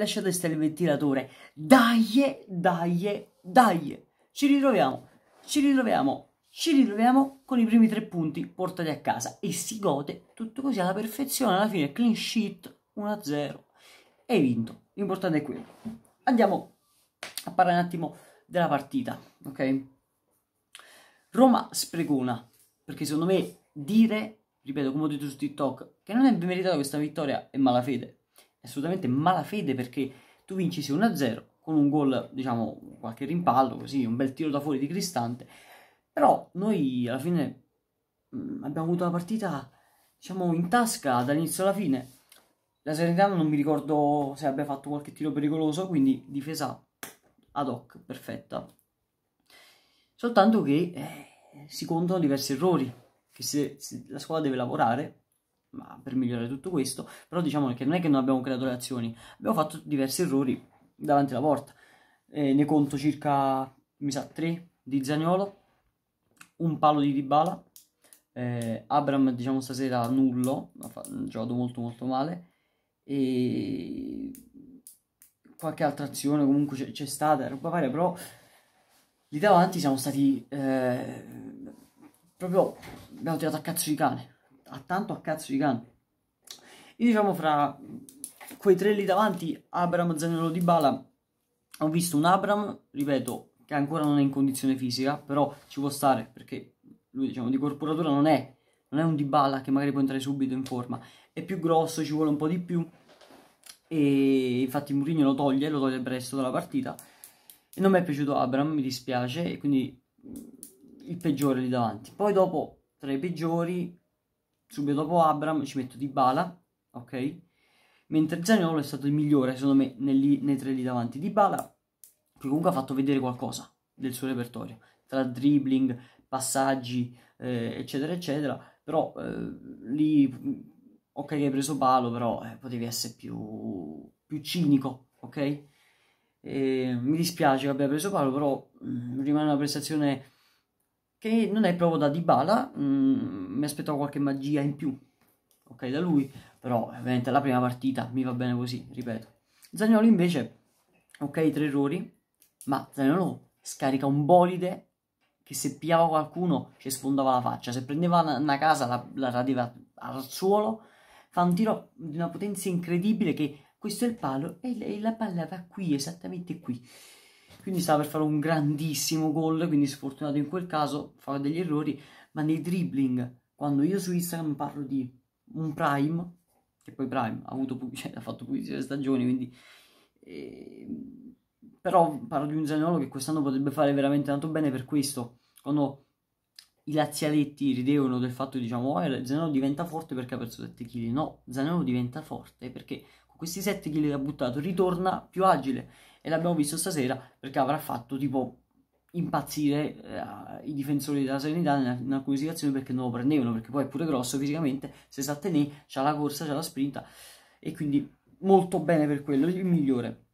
lasciate stare il ventilatore. Dai, dai, dai. Ci ritroviamo, ci ritroviamo, ci ritroviamo con i primi tre punti portati a casa e si gode tutto così alla perfezione. Alla fine clean sheet 1-0. Hai vinto. L'importante è quello. Andiamo a parlare un attimo della partita, ok? Roma sprecona, perché secondo me dire, ripeto come ho detto su TikTok, che non è meritato questa vittoria è malafede, assolutamente malafede perché tu vinci 1-0 con un gol, diciamo, qualche rimpallo, così, un bel tiro da fuori di Cristante, però noi alla fine mm, abbiamo avuto la partita, diciamo, in tasca dall'inizio alla fine. La Serenitana non mi ricordo se abbia fatto qualche tiro pericoloso, quindi difesa ad hoc, perfetta. Soltanto che eh, si contano diversi errori, che se, se la squadra deve lavorare per migliorare tutto questo, però diciamo che non è che non abbiamo creato le azioni, abbiamo fatto diversi errori davanti alla porta. Eh, ne conto circa, mi sa, tre di Zagnolo, un palo di Dybala, eh, Abram diciamo stasera nullo, ha giocato molto molto male, e qualche altra azione comunque c'è stata, roba varia, però lì davanti siamo stati eh, proprio, abbiamo tirato a cazzo di cane a tanto a cazzo di cane. Io diciamo fra quei tre lì davanti, Abram, Zanello di ho visto un Abram, ripeto, che ancora non è in condizione fisica, però ci può stare perché lui diciamo di corporatura non è, non è un Dybala che magari può entrare subito in forma, è più grosso, ci vuole un po' di più e infatti Mourinho lo toglie, lo toglie presto dalla partita e non mi è piaciuto Abram, mi dispiace, e quindi il peggiore lì davanti. Poi dopo, tra i peggiori, subito dopo Abram ci metto Dybala, ok? Mentre Zaniolo è stato il migliore, secondo me, nei, nei tre lì davanti. Dybala, che comunque ha fatto vedere qualcosa del suo repertorio, tra dribbling, passaggi, eh, eccetera, eccetera. Però eh, lì, ok che hai preso palo, però eh, potevi essere più, più cinico, ok? E, mi dispiace che abbia preso palo, però mh, mm, rimane una prestazione che non è proprio da Dybala, mh, mm, mi aspettavo qualche magia in più, ok, da lui, però ovviamente la prima partita mi va bene così, ripeto. Zagnolo invece, ok, tre errori, ma Zagnolo scarica un bolide che se piava qualcuno ci sfondava la faccia, se prendeva una, casa la, la radeva al suolo, fa un tiro di una potenza incredibile che questo è il palo e la palla va qui, esattamente qui quindi stava per fare un grandissimo gol, quindi sfortunato in quel caso, fa degli errori, ma nei dribbling, quando io su Instagram parlo di un Prime, che poi Prime ha, avuto, cioè, ha fatto pulizia stagioni, quindi... Eh, però parlo di un Zaniolo che quest'anno potrebbe fare veramente tanto bene per questo, quando i lazialetti ridevano del fatto diciamo oh, Zanello diventa forte perché ha perso 7 kg no, Zanello diventa forte perché con questi 7 kg che ha buttato ritorna più agile e l'abbiamo visto stasera perché avrà fatto tipo impazzire eh, i difensori della Serenità in, in alcune situazioni perché non lo prendevano perché poi è pure grosso fisicamente se sa tenere c'ha la corsa c'ha la sprinta e quindi molto bene per quello il migliore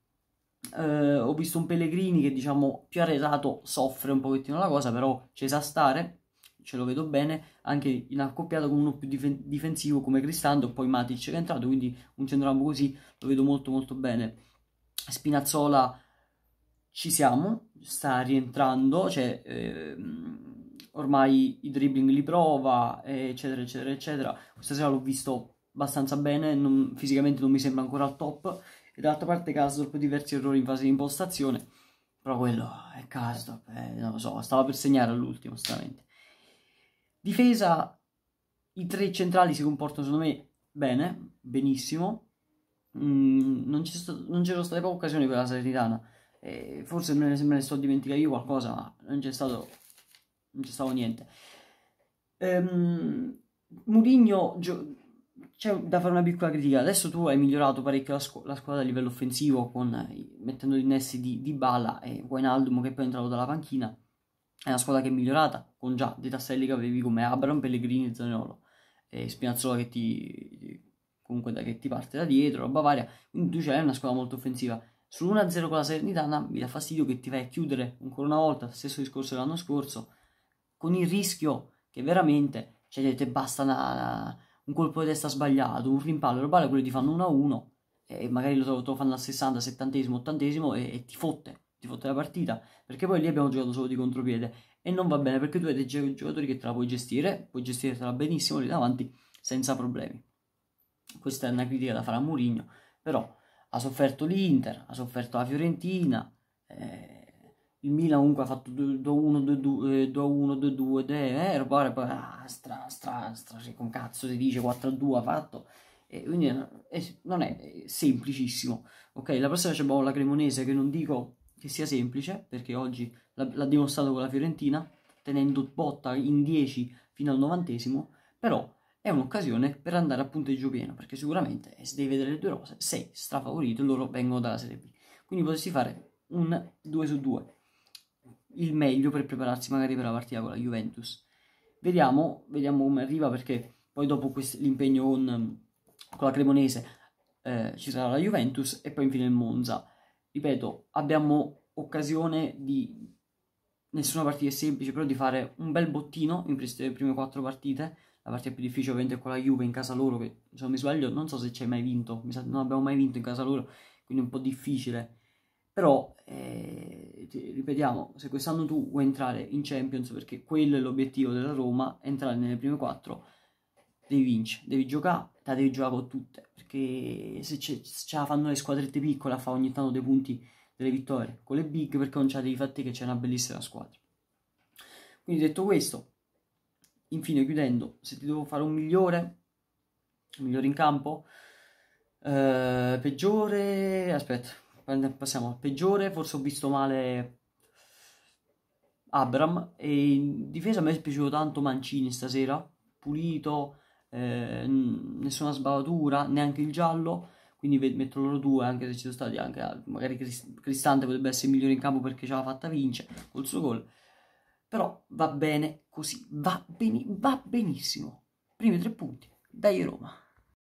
eh, ho visto un Pellegrini che diciamo più arretrato soffre un pochettino la cosa però ci sa stare ce lo vedo bene anche in accoppiata con uno più difen- difensivo come Cristando e poi Matic che è entrato quindi un centrocampo così lo vedo molto molto bene Spinazzola ci siamo, sta rientrando, cioè, eh, ormai i dribbling li prova, eccetera, eccetera, eccetera. Questa sera l'ho visto abbastanza bene, non, fisicamente non mi sembra ancora al top, e dall'altra parte Kasdorp diversi errori in fase di impostazione, però quello è Kasdorp, eh, non lo so, stava per segnare all'ultimo, stranamente. Difesa, i tre centrali si comportano secondo me bene, benissimo, Mm, non, ci sono, non c'erano state poche occasioni per la Salernitana. E forse me ne, me ne sto dimenticando io qualcosa, ma non c'è stato, non c'è stato niente. Ehm, Murigno, gio- c'è da fare una piccola critica. Adesso tu hai migliorato parecchio la, scu- la squadra a livello offensivo, con, eh, mettendo gli innesti di, di Bala e Guainaldum che poi è entrato dalla panchina. È una squadra che è migliorata, con già dei tasselli che avevi come Abram, Pellegrini e Zanolo. E Spinazzola che ti, comunque da che ti parte da dietro, roba Bavaria, quindi tu ce l'hai una squadra molto offensiva. Sull'1-0 con la Salernitana mi dà fastidio che ti vai a chiudere ancora una volta, stesso discorso dell'anno scorso, con il rischio che veramente, cioè dite basta una, una, un colpo di testa sbagliato, un rimpallo, roba varia, quelli ti fanno 1-1 e magari lo, lo fanno al 60, 70, 80 e, e ti fotte, ti fotte la partita, perché poi lì abbiamo giocato solo di contropiede e non va bene perché tu hai dei giocatori che te la puoi gestire, puoi gestirtela benissimo lì davanti senza problemi questa è una critica da fare a Mourinho, però ha sofferto l'Inter, ha sofferto la Fiorentina, eh, il Milan comunque ha fatto 2-1, 2-2, 2-1, 2-2, eh, eh, eh poi ah, stra, stra, stra, con cazzo si dice 4-2 ha fatto, e eh, quindi è, non è, semplicissimo, ok? La prossima c'è la Cremonese che non dico che sia semplice, perché oggi l'ha, dimostrato con la Fiorentina, tenendo botta in 10 fino al novantesimo, però è un'occasione per andare a punteggio pieno, perché sicuramente se devi vedere le due rose, sei strafavorito, loro vengono dalla Serie B. Quindi potresti fare un 2 su 2, il meglio per prepararsi magari per la partita con la Juventus. Vediamo, vediamo come arriva, perché poi dopo quest- l'impegno con, con, la Cremonese eh, ci sarà la Juventus e poi infine il Monza. Ripeto, abbiamo occasione di nessuna partita è semplice, però di fare un bel bottino in queste prime quattro partite la partita più difficile ovviamente è quella Juve in casa loro, che se non mi sbaglio non so se c'è mai vinto, non abbiamo mai vinto in casa loro, quindi è un po' difficile. Però, eh, ripetiamo, se quest'anno tu vuoi entrare in Champions, perché quello è l'obiettivo della Roma, entrare nelle prime quattro, devi vincere, devi giocare, te la devi giocare con tutte, perché se, se ce la fanno le squadrette piccole a fare ogni tanto dei punti delle vittorie, con le big perché non c'è dei fatti che c'è una bellissima squadra. Quindi detto questo, Infine, chiudendo, se ti devo fare un migliore, un migliore in campo, eh, peggiore, aspetta, passiamo al peggiore, forse ho visto male Abram e in difesa a me è piaciuto tanto Mancini stasera, pulito, eh, nessuna sbavatura, neanche il giallo, quindi metto loro due anche se ci sono stati anche magari Cristante potrebbe essere migliore in campo perché ce l'ha fatta vincere col suo gol però va bene così, va, bene, va benissimo. Primi tre punti, dai Roma.